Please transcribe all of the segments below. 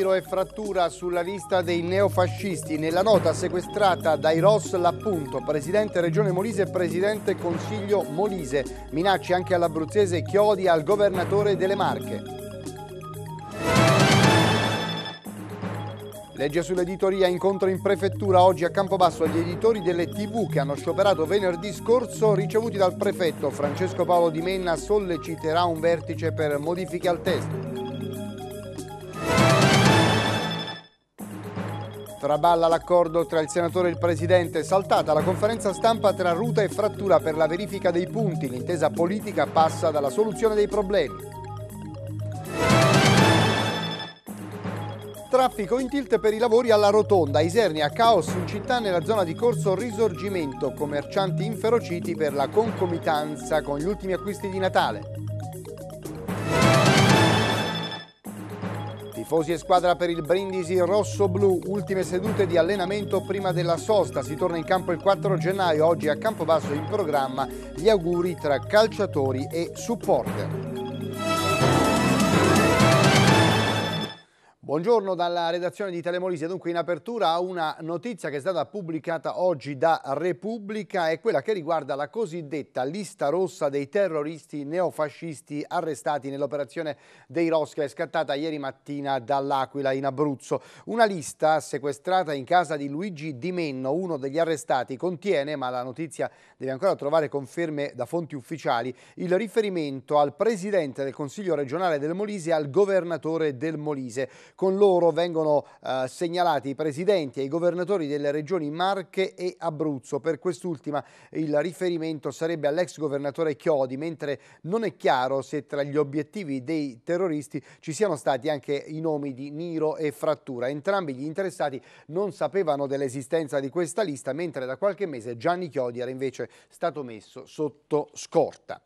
tiro e frattura sulla lista dei neofascisti. Nella nota sequestrata dai Ross l'appunto, presidente Regione Molise e presidente Consiglio Molise. Minacce anche all'abruzzese Chiodi al governatore delle Marche. Legge sull'editoria, incontro in prefettura oggi a Campobasso agli editori delle TV che hanno scioperato venerdì scorso, ricevuti dal prefetto Francesco Paolo Di Menna solleciterà un vertice per modifiche al testo. Traballa l'accordo tra il senatore e il presidente, saltata la conferenza stampa tra Ruta e Frattura per la verifica dei punti. L'intesa politica passa dalla soluzione dei problemi. Traffico in tilt per i lavori alla rotonda, Isernia, caos in città nella zona di corso Risorgimento, commercianti inferociti per la concomitanza con gli ultimi acquisti di Natale. Tifosi e squadra per il Brindisi rosso-blu, ultime sedute di allenamento prima della sosta, si torna in campo il 4 gennaio, oggi a Campobasso in programma gli auguri tra calciatori e supporter. Buongiorno dalla redazione di Telemolise, dunque in apertura a una notizia che è stata pubblicata oggi da Repubblica è quella che riguarda la cosiddetta lista rossa dei terroristi neofascisti arrestati nell'operazione dei Rosca scattata ieri mattina dall'Aquila in Abruzzo. Una lista sequestrata in casa di Luigi Di Menno, uno degli arrestati, contiene, ma la notizia deve ancora trovare conferme da fonti ufficiali, il riferimento al Presidente del Consiglio regionale del Molise e al Governatore del Molise. Con loro vengono eh, segnalati i presidenti e i governatori delle regioni Marche e Abruzzo. Per quest'ultima il riferimento sarebbe all'ex governatore Chiodi, mentre non è chiaro se tra gli obiettivi dei terroristi ci siano stati anche i nomi di Niro e Frattura. Entrambi gli interessati non sapevano dell'esistenza di questa lista, mentre da qualche mese Gianni Chiodi era invece stato messo sotto scorta.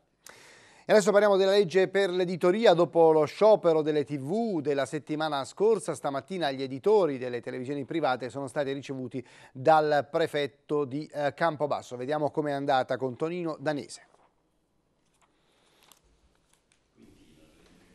E adesso parliamo della legge per l'editoria. Dopo lo sciopero delle tv della settimana scorsa, stamattina gli editori delle televisioni private sono stati ricevuti dal prefetto di eh, Campobasso. Vediamo com'è andata con Tonino Danese.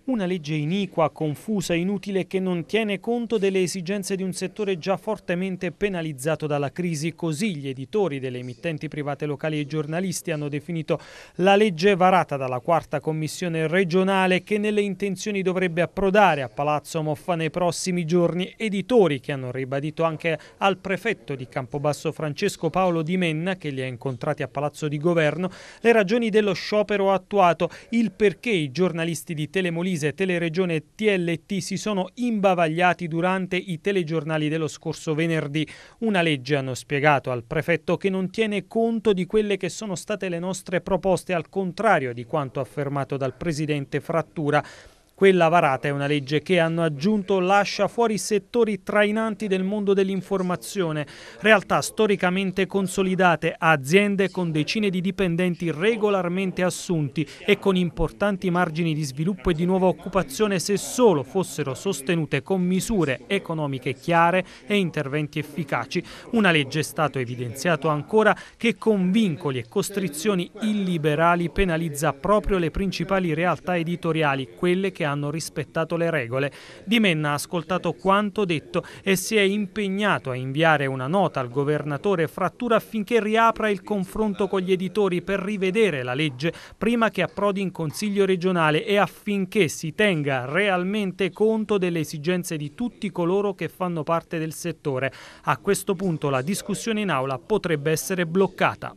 Una legge iniqua, confusa, inutile che non tiene conto delle esigenze di un settore già fortemente penalizzato dalla crisi, così gli editori delle emittenti private locali e giornalisti hanno definito la legge varata dalla quarta commissione regionale che nelle intenzioni dovrebbe approdare a Palazzo Moffa nei prossimi giorni, editori che hanno ribadito anche al prefetto di Campobasso Francesco Paolo Di Menna, che li ha incontrati a Palazzo di Governo, le ragioni dello sciopero attuato, il perché i giornalisti di Telemolise Molise, Teleregione e TLT si sono imbavagliati durante i telegiornali dello scorso venerdì. Una legge, hanno spiegato al prefetto, che non tiene conto di quelle che sono state le nostre proposte, al contrario di quanto affermato dal presidente Frattura. Quella varata è una legge che, hanno aggiunto, lascia fuori settori trainanti del mondo dell'informazione, realtà storicamente consolidate, aziende con decine di dipendenti regolarmente assunti e con importanti margini di sviluppo e di nuova occupazione se solo fossero sostenute con misure economiche chiare e interventi efficaci. Una legge è stato evidenziato ancora che con vincoli e costrizioni illiberali penalizza proprio le principali realtà editoriali, quelle che hanno rispettato le regole. Di Menna ha ascoltato quanto detto e si è impegnato a inviare una nota al governatore Frattura affinché riapra il confronto con gli editori per rivedere la legge prima che approdi in Consiglio regionale e affinché si tenga realmente conto delle esigenze di tutti coloro che fanno parte del settore. A questo punto la discussione in aula potrebbe essere bloccata.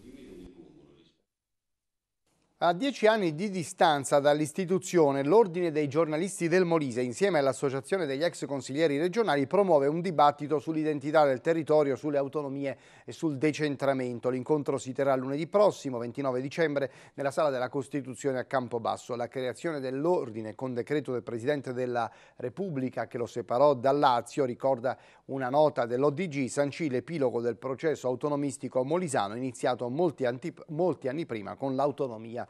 A dieci anni di distanza dall'istituzione, l'Ordine dei giornalisti del Molise, insieme all'Associazione degli ex consiglieri regionali, promuove un dibattito sull'identità del territorio, sulle autonomie e sul decentramento. L'incontro si terrà lunedì prossimo, 29 dicembre, nella Sala della Costituzione a Campobasso. La creazione dell'ordine con decreto del Presidente della Repubblica che lo separò dal Lazio, ricorda una nota dell'ODG, sancì l'epilogo del processo autonomistico molisano iniziato molti, molti anni prima con l'autonomia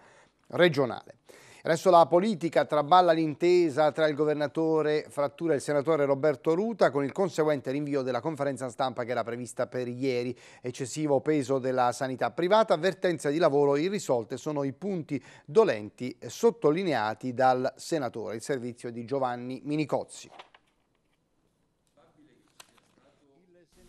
regionale. Adesso la politica traballa l'intesa tra il governatore Frattura e il senatore Roberto Ruta con il conseguente rinvio della conferenza stampa che era prevista per ieri. Eccessivo peso della sanità privata, avvertenza di lavoro irrisolte sono i punti dolenti sottolineati dal senatore. Il servizio di Giovanni Minicozzi.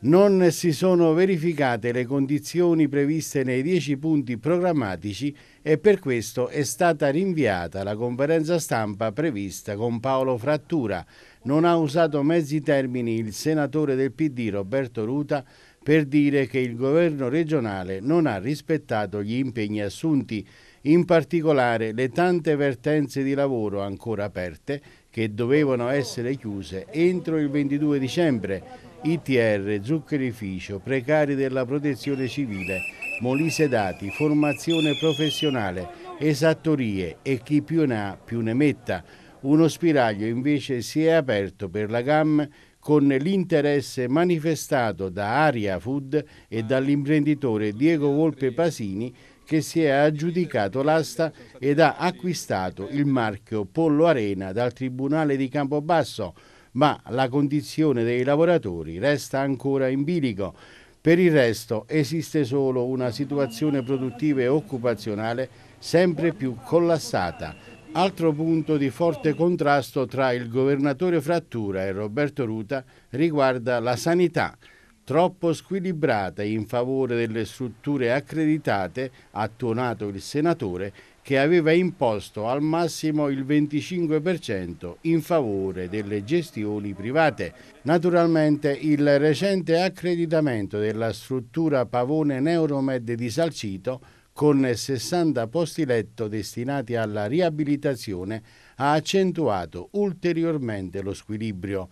non si sono verificate le condizioni previste nei dieci punti programmatici e per questo è stata rinviata la conferenza stampa prevista con Paolo Frattura. Non ha usato mezzi termini il senatore del PD Roberto Ruta per dire che il governo regionale non ha rispettato gli impegni assunti, in particolare le tante vertenze di lavoro ancora aperte che dovevano essere chiuse entro il 22 dicembre ITR, zuccherificio, precari della protezione civile, molise dati, formazione professionale, esattorie e chi più ne ha più ne metta. Uno spiraglio invece si è aperto per la GAM con l'interesse manifestato da Aria Food e dall'imprenditore Diego Volpe Pasini che si è aggiudicato l'asta ed ha acquistato il marchio Pollo Arena dal Tribunale di Campobasso ma la condizione dei lavoratori resta ancora in bilico. Per il resto esiste solo una situazione produttiva e occupazionale sempre più collassata. Altro punto di forte contrasto tra il governatore Frattura e Roberto Ruta riguarda la sanità troppo squilibrata in favore delle strutture accreditate, ha tuonato il senatore, che aveva imposto al massimo il 25% in favore delle gestioni private. Naturalmente il recente accreditamento della struttura Pavone Neuromed di Salcito con 60 posti letto destinati alla riabilitazione ha accentuato ulteriormente lo squilibrio.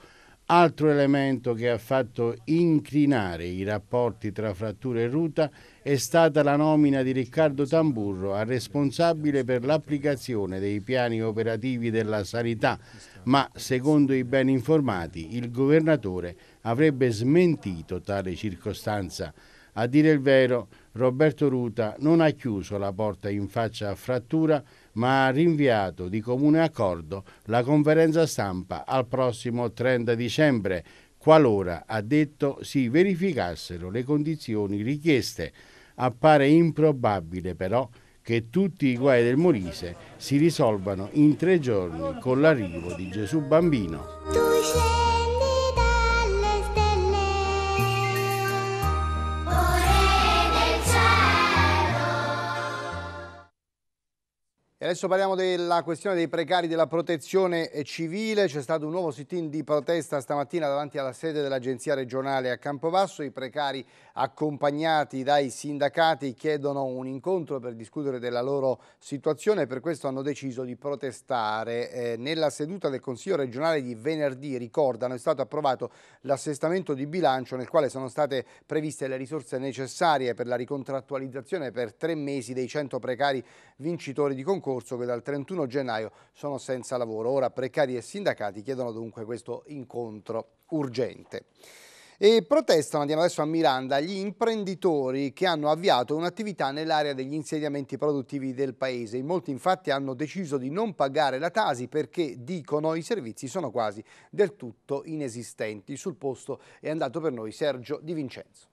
Altro elemento che ha fatto inclinare i rapporti tra frattura e ruta è stata la nomina di Riccardo Tamburro a responsabile per l'applicazione dei piani operativi della sanità, ma secondo i ben informati il governatore avrebbe smentito tale circostanza. A dire il vero, Roberto Ruta non ha chiuso la porta in faccia a frattura, ma ha rinviato di comune accordo la conferenza stampa al prossimo 30 dicembre, qualora, ha detto, si verificassero le condizioni richieste. Appare improbabile però che tutti i guai del Molise si risolvano in tre giorni con l'arrivo di Gesù Bambino. Adesso parliamo della questione dei precari della protezione eh, civile. C'è stato un nuovo sit-in di protesta stamattina davanti alla sede dell'Agenzia regionale a Campobasso. I precari accompagnati dai sindacati chiedono un incontro per discutere della loro situazione e per questo hanno deciso di protestare. Eh, nella seduta del Consiglio regionale di venerdì, ricordano, è stato approvato l'assestamento di bilancio nel quale sono state previste le risorse necessarie per la ricontrattualizzazione per tre mesi dei 100 precari vincitori di concorso scorso che dal 31 gennaio sono senza lavoro. Ora precari e sindacati chiedono dunque questo incontro urgente. E protestano, andiamo adesso a Miranda, gli imprenditori che hanno avviato un'attività nell'area degli insediamenti produttivi del paese. In molti infatti hanno deciso di non pagare la Tasi perché, dicono, i servizi sono quasi del tutto inesistenti. Sul posto è andato per noi Sergio Di Vincenzo.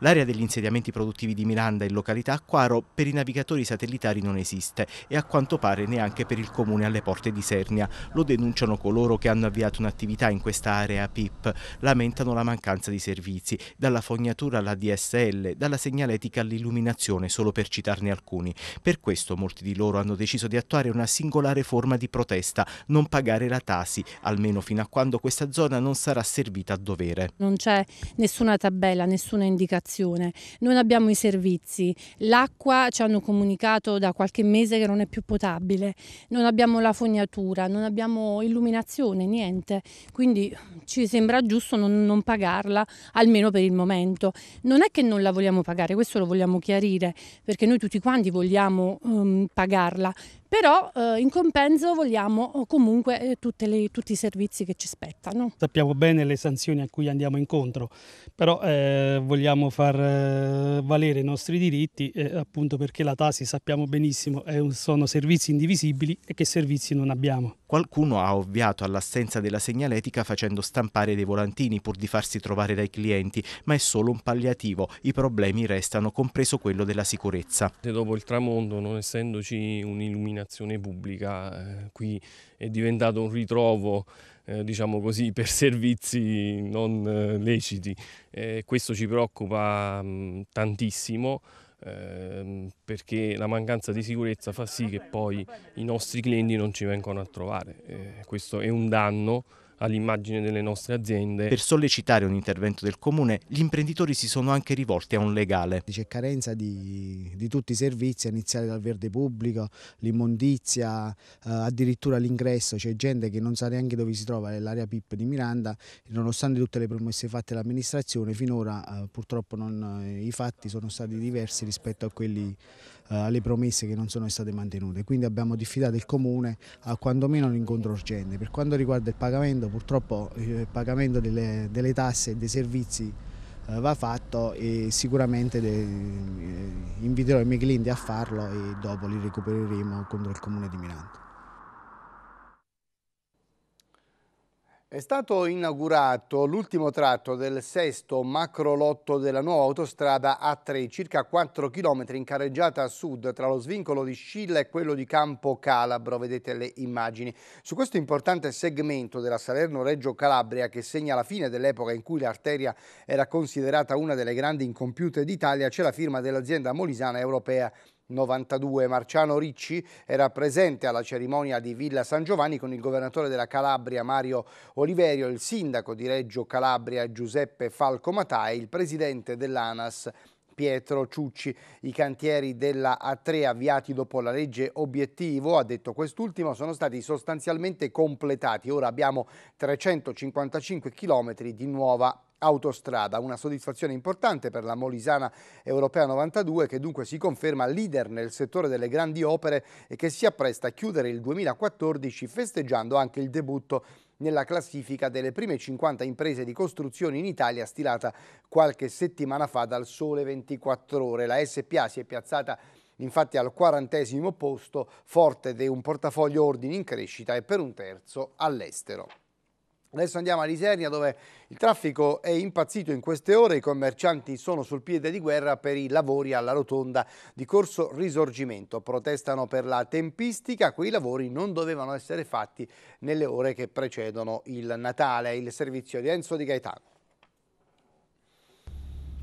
L'area degli insediamenti produttivi di Miranda in località Acquaro per i navigatori satellitari non esiste e a quanto pare neanche per il comune alle porte di Sernia. Lo denunciano coloro che hanno avviato un'attività in questa area PIP. Lamentano la mancanza di servizi, dalla fognatura alla DSL, dalla segnaletica all'illuminazione, solo per citarne alcuni. Per questo molti di loro hanno deciso di attuare una singolare forma di protesta, non pagare la Tasi, almeno fino a quando questa zona non sarà servita a dovere. Non c'è nessuna tabella, nessuna indicazione alimentazione, non abbiamo i servizi, l'acqua ci hanno comunicato da qualche mese che non è più potabile, non abbiamo la fognatura, non abbiamo illuminazione, niente. Quindi ci sembra giusto non, non pagarla, almeno per il momento. Non è che non la vogliamo pagare, questo lo vogliamo chiarire, perché noi tutti quanti vogliamo um, pagarla, però eh, in compenso vogliamo eh, comunque eh, le, tutti i servizi che ci spettano. Sappiamo bene le sanzioni a cui andiamo incontro, però eh, vogliamo far eh, valere i nostri diritti eh, appunto perché la TASI sappiamo benissimo un, sono servizi indivisibili e che servizi non abbiamo. Qualcuno ha ovviato all'assenza della segnaletica facendo stampare dei volantini pur di farsi trovare dai clienti, ma è solo un palliativo, i problemi restano, compreso quello della sicurezza. Se dopo il tramonto, non essendoci un'illuminazione pubblica, eh, qui è diventato un ritrovo eh, diciamo così, per servizi non eh, leciti. Eh, questo ci preoccupa mh, mm, tantissimo ehm, perché la mancanza di sicurezza fa sì che poi i nostri clienti non ci vengano a trovare. Eh, questo è un danno all'immagine delle nostre aziende. Per sollecitare un intervento del comune, gli imprenditori si sono anche rivolti a un legale. C'è carenza di, di tutti i servizi, a iniziare dal verde pubblico, l'immondizia, eh, addirittura l'ingresso, c'è gente che non sa neanche dove si trova l'area PIP di Miranda, nonostante tutte le promesse fatte dall'amministrazione, finora eh, purtroppo non, eh, i fatti sono stati diversi rispetto a quelli eh, alle promesse che non sono state mantenute. Quindi abbiamo diffidato il Comune a quantomeno un incontro urgente. Per quanto riguarda il pagamento, purtroppo eh, il pagamento delle, delle tasse e dei servizi eh, va fatto e sicuramente inviterò i miei clienti a farlo e dopo li recupereremo contro il Comune di Milano. È stato inaugurato l'ultimo tratto del sesto macro lotto della nuova autostrada A3, circa 4 km in carreggiata a sud tra lo svincolo di Scilla e quello di Campo Calabro, vedete le immagini. Su questo importante segmento della Salerno-Reggio Calabria, che segna la fine dell'epoca in cui l'arteria era considerata una delle grandi incompiute d'Italia, c'è la firma dell'azienda molisana europea 92 Marciano Ricci era presente alla cerimonia di Villa San Giovanni con il governatore della Calabria Mario Oliverio, il sindaco di Reggio Calabria Giuseppe Falco Matai, il presidente dell'ANAS Pietro Ciucci. I cantieri della A3 avviati dopo la legge obiettivo, ha detto quest'ultimo, sono stati sostanzialmente completati. Ora abbiamo 355 chilometri di nuova autostrada. Una soddisfazione importante per la Molisana Europea 92 che dunque si conferma leader nel settore delle grandi opere e che si appresta a chiudere il 2014 festeggiando anche il debutto nella classifica delle prime 50 imprese di costruzione in Italia stilata qualche settimana fa dal Sole 24 Ore. La SPA si è piazzata infatti al quarantesimo posto, forte di un portafoglio ordini in crescita e per un terzo all'estero. Adesso andiamo a Lisernia dove il traffico è impazzito in queste ore, i commercianti sono sul piede di guerra per i lavori alla rotonda di Corso Risorgimento, protestano per la tempistica, quei lavori non dovevano essere fatti nelle ore che precedono il Natale, il servizio di Enzo Di Gaetano.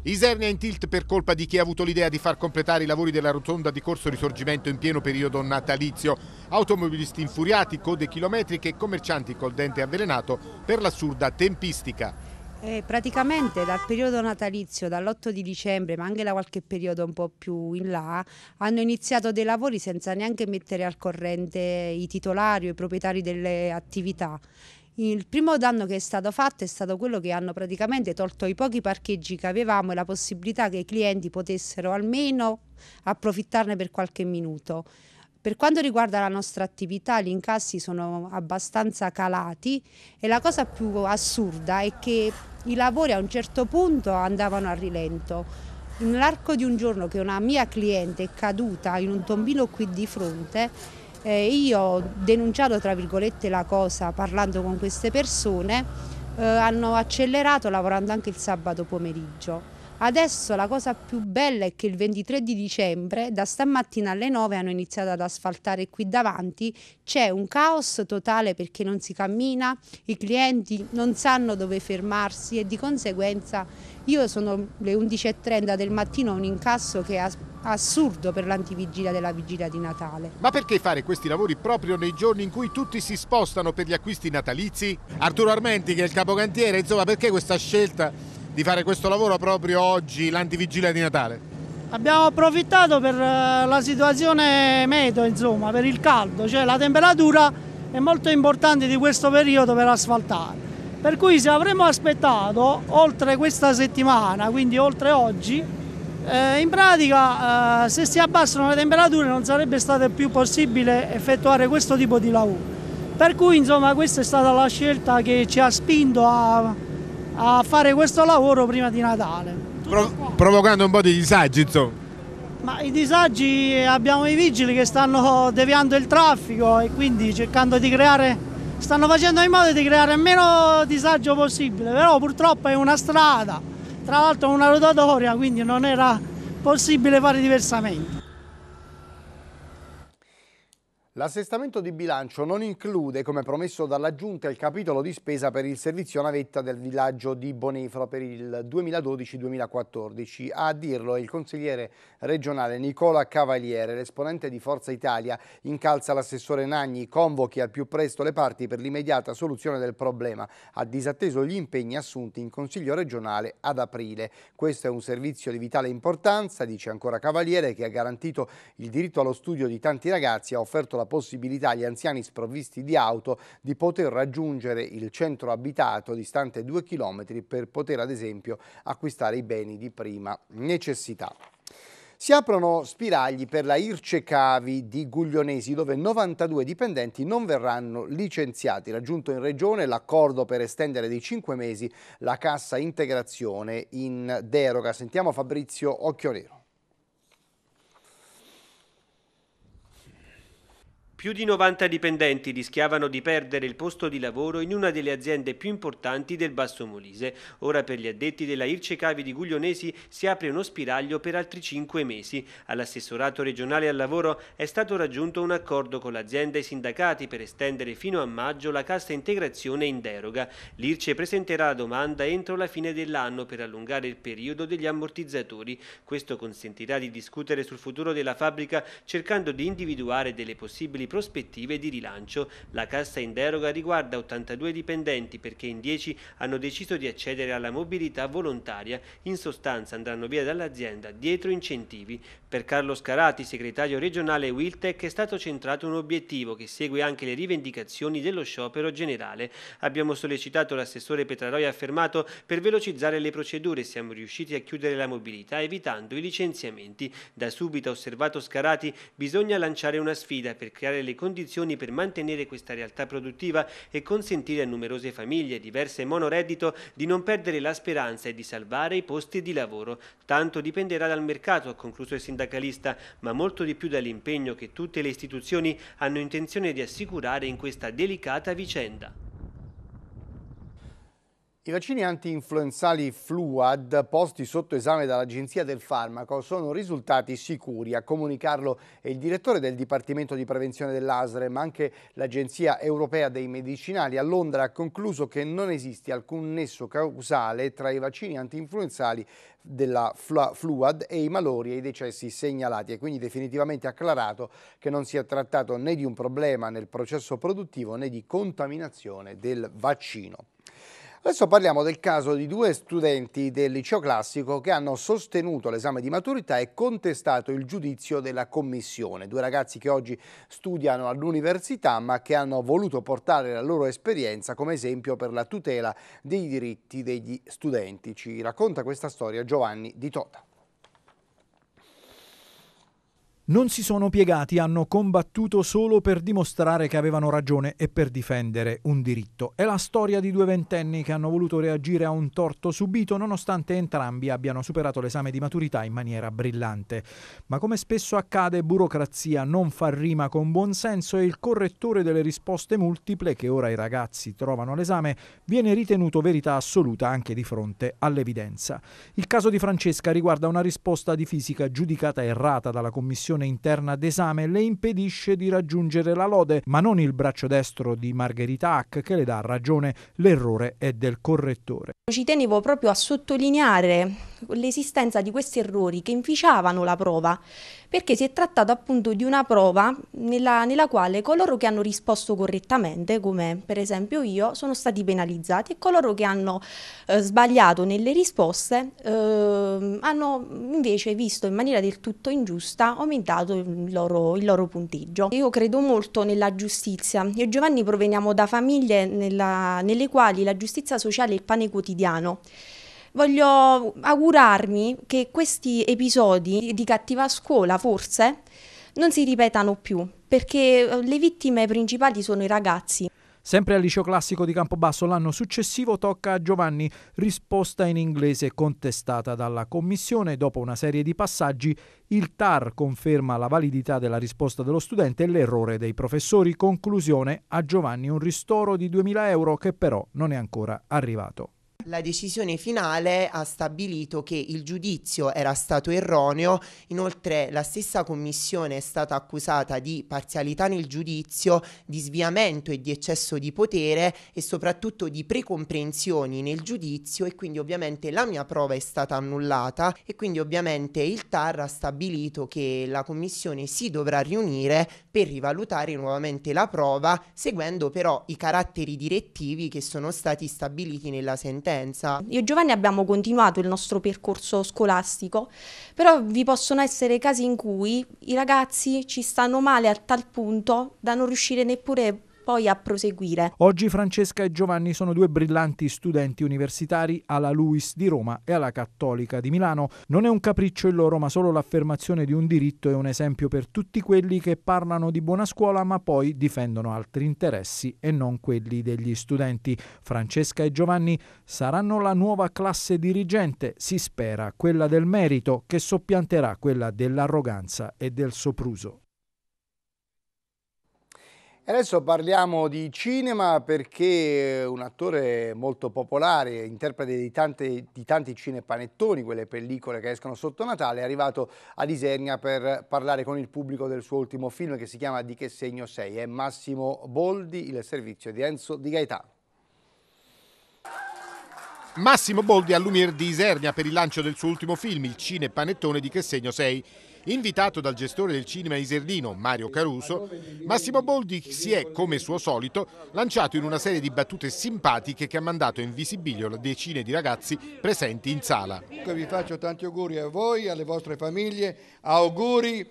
Isernia in tilt per colpa di chi ha avuto l'idea di far completare i lavori della rotonda di Corso Risorgimento in pieno periodo natalizio. Automobilisti infuriati, code chilometriche e commercianti col dente avvelenato per l'assurda tempistica. Eh, praticamente dal periodo natalizio, dall'8 di dicembre, ma anche da qualche periodo un po' più in là, hanno iniziato dei lavori senza neanche mettere al corrente i titolari o i proprietari delle attività. Il primo danno che è stato fatto è stato quello che hanno praticamente tolto i pochi parcheggi che avevamo e la possibilità che i clienti potessero almeno approfittarne per qualche minuto. Per quanto riguarda la nostra attività, gli incassi sono abbastanza calati e la cosa più assurda è che i lavori a un certo punto andavano a rilento. Nell'arco di un giorno che una mia cliente è caduta in un tombino qui di fronte, eh, io ho denunciato tra virgolette la cosa parlando con queste persone, eh, hanno accelerato lavorando anche il sabato pomeriggio. Adesso la cosa più bella è che il 23 di dicembre, da stamattina alle 9 hanno iniziato ad asfaltare qui davanti, c'è un caos totale perché non si cammina, i clienti non sanno dove fermarsi e di conseguenza io sono le 11.30 del mattino un incasso che è assurdo per l'antivigilia della vigilia di Natale. Ma perché fare questi lavori proprio nei giorni in cui tutti si spostano per gli acquisti natalizi? Arturo Armenti che è il capocantiere, insomma perché questa scelta? di fare questo lavoro proprio oggi, l'antivigilia di Natale? Abbiamo approfittato per eh, la situazione meteo, insomma, per il caldo, cioè la temperatura è molto importante di questo periodo per asfaltare. Per cui se avremmo aspettato oltre questa settimana, quindi oltre oggi, eh, in pratica eh, se si abbassano le temperature non sarebbe stato più possibile effettuare questo tipo di lavoro. Per cui insomma questa è stata la scelta che ci ha spinto a a fare questo lavoro prima di Natale. Pro provocando un po' di disagi, insomma. Ma i disagi abbiamo i vigili che stanno deviando il traffico e quindi cercando di creare, stanno facendo in modo di creare il meno disagio possibile, però purtroppo è una strada, tra l'altro una rotatoria, quindi non era possibile fare diversamente. L'assestamento di bilancio non include, come promesso dalla Giunta, il capitolo di spesa per il servizio navetta del villaggio di Bonifro per il 2012-2014. A dirlo è il consigliere regionale Nicola Cavaliere, l'esponente di Forza Italia, incalza l'assessore Nagni, convochi al più presto le parti per l'immediata soluzione del problema, ha disatteso gli impegni assunti in Consiglio regionale ad aprile. Questo è un servizio di vitale importanza, dice ancora Cavaliere, che ha garantito il diritto allo studio di tanti ragazzi, ha offerto la la possibilità agli anziani sprovvisti di auto di poter raggiungere il centro abitato distante 2 km per poter ad esempio acquistare i beni di prima necessità. Si aprono spiragli per la Irce Cavi di Guglionesi dove 92 dipendenti non verranno licenziati. Raggiunto in regione l'accordo per estendere di 5 mesi la cassa integrazione in deroga. Sentiamo Fabrizio Occhionero. Più di 90 dipendenti rischiavano di perdere il posto di lavoro in una delle aziende più importanti del Basso Molise. Ora per gli addetti della Irce Cavi di Guglionesi si apre uno spiraglio per altri 5 mesi. All'assessorato regionale al lavoro è stato raggiunto un accordo con l'azienda e i sindacati per estendere fino a maggio la cassa integrazione in deroga. L'Irce presenterà la domanda entro la fine dell'anno per allungare il periodo degli ammortizzatori. Questo consentirà di discutere sul futuro della fabbrica cercando di individuare delle possibili prospettive di rilancio. La cassa in deroga riguarda 82 dipendenti perché in 10 hanno deciso di accedere alla mobilità volontaria. In sostanza andranno via dall'azienda dietro incentivi. Per Carlo Scarati, segretario regionale Wiltec, è stato centrato un obiettivo che segue anche le rivendicazioni dello sciopero generale. Abbiamo sollecitato l'assessore Petraroi affermato per velocizzare le procedure siamo riusciti a chiudere la mobilità evitando i licenziamenti. Da subito, ha osservato Scarati, bisogna lanciare una sfida per creare le condizioni per mantenere questa realtà produttiva e consentire a numerose famiglie, diverse monoreddito, di non perdere la speranza e di salvare i posti di lavoro. Tanto dipenderà dal mercato, ha concluso il sindacato sindacalista, ma molto di più dall'impegno che tutte le istituzioni hanno intenzione di assicurare in questa delicata vicenda. I vaccini anti-influenzali Fluad, posti sotto esame dall'Agenzia del Farmaco, sono risultati sicuri. A comunicarlo è il direttore del Dipartimento di Prevenzione dell'ASRE, ma anche l'Agenzia Europea dei Medicinali a Londra ha concluso che non esiste alcun nesso causale tra i vaccini anti-influenzali della Fluad e i malori e i decessi segnalati. E quindi definitivamente acclarato che non si è trattato né di un problema nel processo produttivo né di contaminazione del vaccino. Adesso parliamo del caso di due studenti del liceo classico che hanno sostenuto l'esame di maturità e contestato il giudizio della commissione. Due ragazzi che oggi studiano all'università ma che hanno voluto portare la loro esperienza come esempio per la tutela dei diritti degli studenti. Ci racconta questa storia Giovanni Di Tota. Non si sono piegati, hanno combattuto solo per dimostrare che avevano ragione e per difendere un diritto. È la storia di due ventenni che hanno voluto reagire a un torto subito nonostante entrambi abbiano superato l'esame di maturità in maniera brillante. Ma come spesso accade, burocrazia non fa rima con buonsenso e il correttore delle risposte multiple che ora i ragazzi trovano all'esame viene ritenuto verità assoluta anche di fronte all'evidenza. Il caso di Francesca riguarda una risposta di fisica giudicata errata dalla commissione situazione interna d'esame le impedisce di raggiungere la lode, ma non il braccio destro di Margherita Hack che le dà ragione, l'errore è del correttore. Ci tenevo proprio a sottolineare l'esistenza di questi errori che inficiavano la prova perché si è trattato appunto di una prova nella, nella quale coloro che hanno risposto correttamente, come per esempio io, sono stati penalizzati e coloro che hanno eh, sbagliato nelle risposte eh, hanno invece visto in maniera del tutto ingiusta aumentato il loro, il loro punteggio. Io credo molto nella giustizia. Io e Giovanni proveniamo da famiglie nella, nelle quali la giustizia sociale è il pane quotidiano. Voglio augurarmi che questi episodi di cattiva scuola, forse, non si ripetano più, perché eh, le vittime principali sono i ragazzi. Sempre al liceo classico di Campobasso l'anno successivo tocca a Giovanni, risposta in inglese contestata dalla commissione. Dopo una serie di passaggi, il TAR conferma la validità della risposta dello studente e l'errore dei professori. Conclusione, a Giovanni un ristoro di 2.000 euro che però non è ancora arrivato. La decisione finale ha stabilito che il giudizio era stato erroneo, inoltre la stessa commissione è stata accusata di parzialità nel giudizio, di sviamento e di eccesso di potere e soprattutto di precomprensioni nel giudizio e quindi ovviamente la mia prova è stata annullata e quindi ovviamente il TAR ha stabilito che la commissione si dovrà riunire per rivalutare nuovamente la prova seguendo però i caratteri direttivi che sono stati stabiliti nella sentenza differenza. Io e Giovanni abbiamo continuato il nostro percorso scolastico, però vi possono essere casi in cui i ragazzi ci stanno male a tal punto da non riuscire neppure poi a proseguire. Oggi Francesca e Giovanni sono due brillanti studenti universitari alla Luis di Roma e alla Cattolica di Milano. Non è un capriccio il loro, ma solo l'affermazione di un diritto e un esempio per tutti quelli che parlano di buona scuola, ma poi difendono altri interessi e non quelli degli studenti. Francesca e Giovanni saranno la nuova classe dirigente, si spera, quella del merito, che soppianterà quella dell'arroganza e del sopruso. E adesso parliamo di cinema perché eh, un attore molto popolare, interprete di, tante, di tanti cinepanettoni, quelle pellicole che escono sotto Natale, è arrivato a Isernia per parlare con il pubblico del suo ultimo film che si chiama Di che segno sei? È Massimo Boldi, il servizio di Enzo Di Gaetà. Massimo Boldi a Lumiere di Isernia per il lancio del suo ultimo film, il cinepanettone di Che segno sei? Invitato dal gestore del cinema iserdino Mario Caruso, Massimo Boldi si è, come suo solito, lanciato in una serie di battute simpatiche che ha mandato in visibilio decine di ragazzi presenti in sala. Vi faccio tanti auguri a voi, alle vostre famiglie, auguri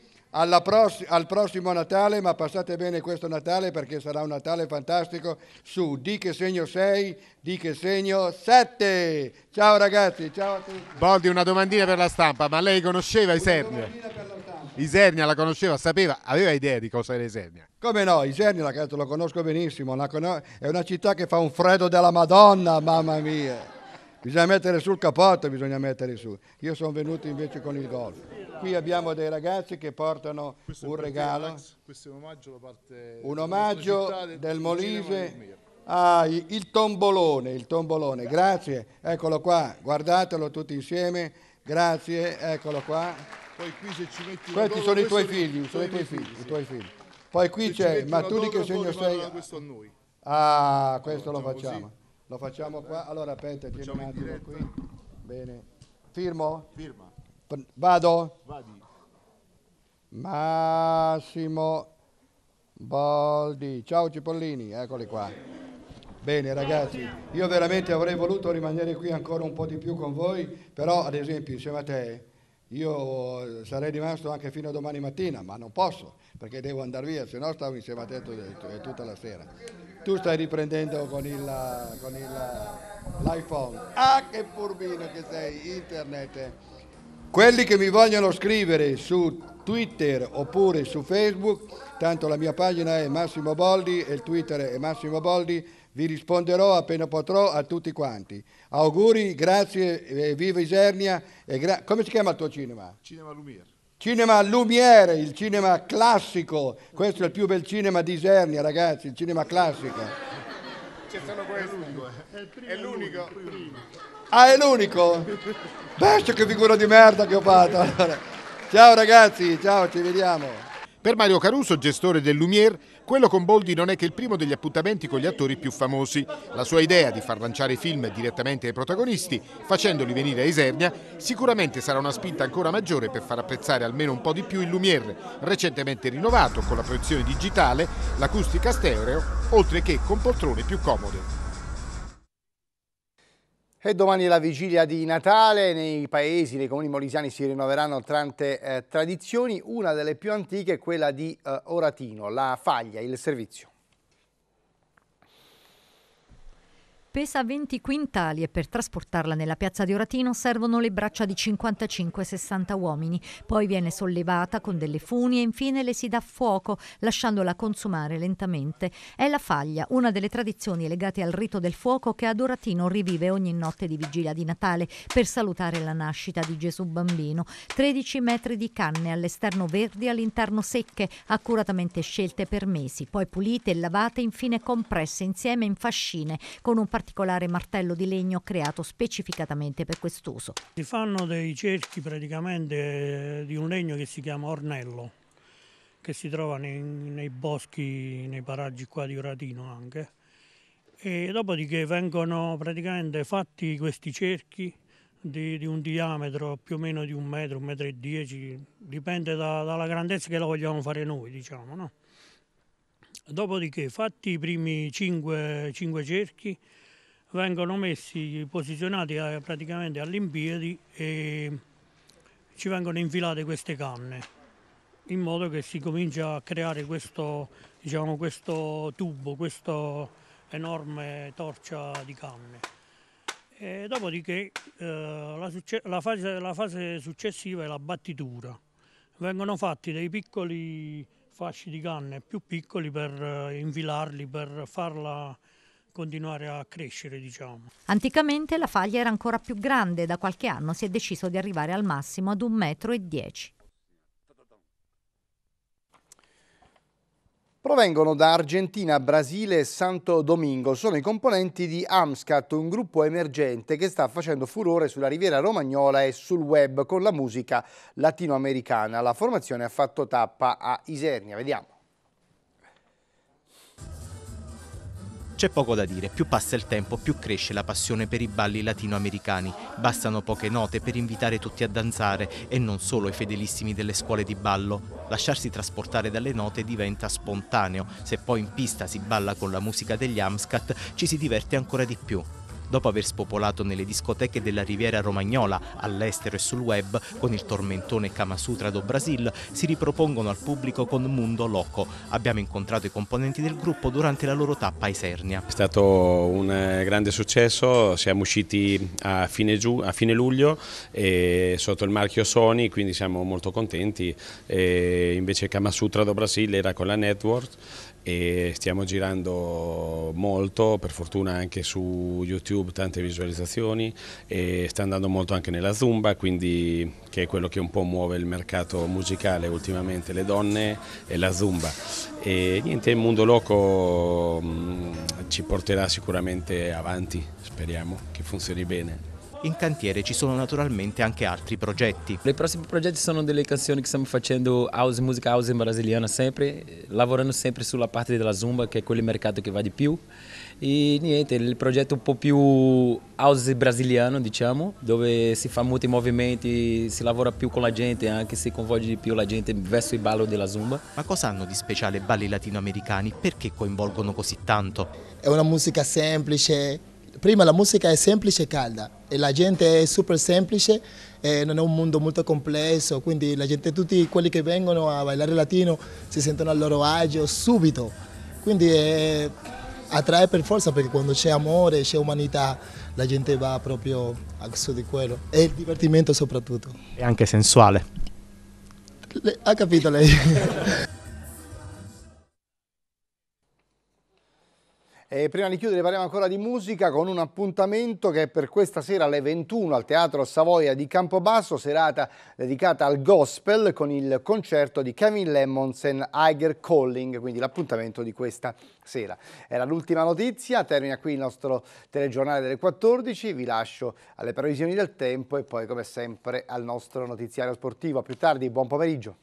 pross- al prossimo Natale, ma passate bene questo Natale perché sarà un Natale fantastico su Di che segno 6, Di che segno 7. Ciao ragazzi, ciao a tutti. Boldi, una domandina per la stampa, ma lei conosceva Isernia? Isernia la conosceva, sapeva, aveva idea di cosa era Isernia? Come no, Isernia ragazzi lo conosco benissimo, è una città che fa un freddo della Madonna, mamma mia. Bisogna mettere sul capotto, bisogna mettere su. Io sono venuto invece con il golf qui abbiamo dei ragazzi che portano questo un regalo. Relax, questo è un omaggio, parte un omaggio del, del Molise. Ah, il tombolone, il tombolone, grazie, eccolo qua, guardatelo tutti insieme, grazie, eccolo qua. Questi sono i tuoi figli, sono i tuoi figli, figli, sì. i tuoi figli. Poi qui c'è, ma tu di che segno sei? Questo a noi. Ah, questo allora, lo facciamo. Così. Lo facciamo qua. Allora aspetta, tieni un attimo qui. Bene. Firmo? Firma. Vado? Vadi. Massimo Boldi. Ciao Cipollini, eccoli qua. Bene ragazzi, io veramente avrei voluto rimanere qui ancora un po' di più con voi, però ad esempio insieme a te io sarei rimasto anche fino a domani mattina, ma non posso perché devo andare via, se no stavo insieme a te tutta la sera. Tu stai riprendendo con, il, con il, l'iPhone. Ah che furbino che sei, internet. Quelli che mi vogliono scrivere su Twitter oppure su Facebook, tanto la mia pagina è Massimo Boldi e il Twitter è Massimo Boldi, vi risponderò appena potrò a tutti quanti. Auguri, grazie, e eh, viva Isernia. Gra- Come si chiama il tuo cinema? Cinema Lumiere. Cinema Lumiere, il cinema classico. Questo è il più bel cinema di Isernia, ragazzi, il cinema classico. C'è solo questo. È l'unico. È l'unico. È l'unico. Ah, è l'unico? Bestia che figura di merda che ho fatto. Allora, ciao ragazzi, ciao, ci vediamo. Per Mario Caruso, gestore del Lumiere, quello con Boldi non è che il primo degli appuntamenti con gli attori più famosi. La sua idea di far lanciare i film direttamente ai protagonisti, facendoli venire a Isernia, sicuramente sarà una spinta ancora maggiore per far apprezzare almeno un po' di più il Lumiere, recentemente rinnovato con la proiezione digitale, l'acustica stereo, oltre che con poltrone più comode. E domani la vigilia di Natale, nei paesi, nei comuni molisiani si rinnoveranno tante eh, tradizioni, una delle più antiche è quella di eh, Oratino, la faglia, il servizio. pesa 20 quintali e per trasportarla nella piazza di Oratino servono le braccia di 55-60 uomini. Poi viene sollevata con delle funi e infine le si dà fuoco, lasciandola consumare lentamente. È la faglia, una delle tradizioni legate al rito del fuoco che ad Oratino rivive ogni notte di vigilia di Natale per salutare la nascita di Gesù bambino. 13 metri di canne all'esterno verdi, all'interno secche, accuratamente scelte per mesi, poi pulite, e lavate e infine compresse insieme in fascine con un particolare particolare martello di legno creato specificatamente per quest'uso. Si fanno dei cerchi praticamente eh, di un legno che si chiama ornello, che si trova nei, nei boschi, nei paraggi qua di Oratino anche. E dopodiché vengono praticamente fatti questi cerchi di, di, un diametro più o meno di un metro, un metro e dieci, dipende da, dalla grandezza che la vogliamo fare noi, diciamo, no? Dopodiché, fatti i primi cinque, 5 cerchi, vengono messi, posizionati eh, praticamente all'impiedi e ci vengono infilate queste canne in modo che si comincia a creare questo, diciamo, questo tubo, questa enorme torcia di canne. E dopodiché eh, la, la, fase, la, fase, successiva è la battitura. Vengono fatti dei piccoli fasci di canne più piccoli per eh, infilarli, per farla continuare a crescere. Diciamo. Anticamente la faglia era ancora più grande, da qualche anno si è deciso di arrivare al massimo ad 1,10 metro. E 10. Provengono da Argentina, Brasile e Santo Domingo. Sono i componenti di Amscat, un gruppo emergente che sta facendo furore sulla riviera romagnola e sul web con la musica latinoamericana. La formazione ha fatto tappa a Isernia. Vediamo. C'è poco da dire, più passa il tempo, più cresce la passione per i balli latinoamericani. Bastano poche note per invitare tutti a danzare e non solo i fedelissimi delle scuole di ballo. Lasciarsi trasportare dalle note diventa spontaneo, se poi in pista si balla con la musica degli Amscat ci si diverte ancora di più dopo aver spopolato nelle discoteche della Riviera Romagnola, all'estero e sul web, con il tormentone Kama Sutra do Brasil, si ripropongono al pubblico con Mundo Loco. Abbiamo incontrato i componenti del gruppo durante la loro tappa a Isernia. È stato un eh, grande successo, siamo usciti a fine, giu, a fine luglio sotto il marchio Sony, quindi siamo molto contenti. E invece Sutra do Brasil era con la network e stiamo girando molto, per fortuna anche su YouTube tante visualizzazioni e sta andando molto anche nella Zumba, quindi che è quello che un po' muove il mercato musicale ultimamente, le donne e la Zumba. E niente, il mondo loco mh, mm, ci porterà sicuramente avanti, speriamo che funzioni bene in cantiere ci sono naturalmente anche altri progetti. I prossimi progetti sono delle canzoni che stiamo facendo house, musica house brasiliana sempre, lavorando sempre sulla parte della zumba che è quel mercato che va di più e niente, il progetto un po' più house brasiliano diciamo, dove si fa molti movimenti, si lavora più con la gente, anche si coinvolge di più la gente verso il ballo della zumba. Ma cosa hanno di speciale balli latinoamericani? Perché coinvolgono così tanto? È una musica semplice, prima la musica è semplice e calda e la gente è super semplice, eh, non è un mondo molto complesso, quindi la gente, tutti quelli che vengono a ballare latino si sentono al loro agio subito, quindi eh, attrae per forza perché quando c'è amore, c'è umanità, la gente va proprio su di quello e il divertimento soprattutto. E anche sensuale. Le, ha capito lei. E prima di chiudere parliamo ancora di musica con un appuntamento che è per questa sera alle 21 al Teatro Savoia di Campobasso, serata dedicata al gospel con il concerto di Kevin Lemons e Iger Calling, quindi l'appuntamento di questa sera. Era l'ultima notizia, termina qui il nostro telegiornale delle 14, vi lascio alle previsioni del tempo e poi come sempre al nostro notiziario sportivo. A più tardi, buon pomeriggio.